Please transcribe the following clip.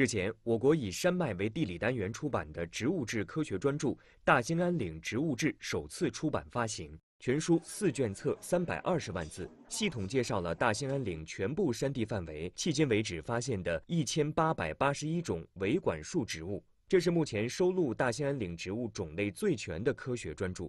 日前，我国以山脉为地理单元出版的植物志科学专著《大兴安岭植物志》首次出版发行。全书四卷册，三百二十万字，系统介绍了大兴安岭全部山地范围迄今为止发现的一千八百八十一种维管束植物。这是目前收录大兴安岭植物种类最全的科学专著。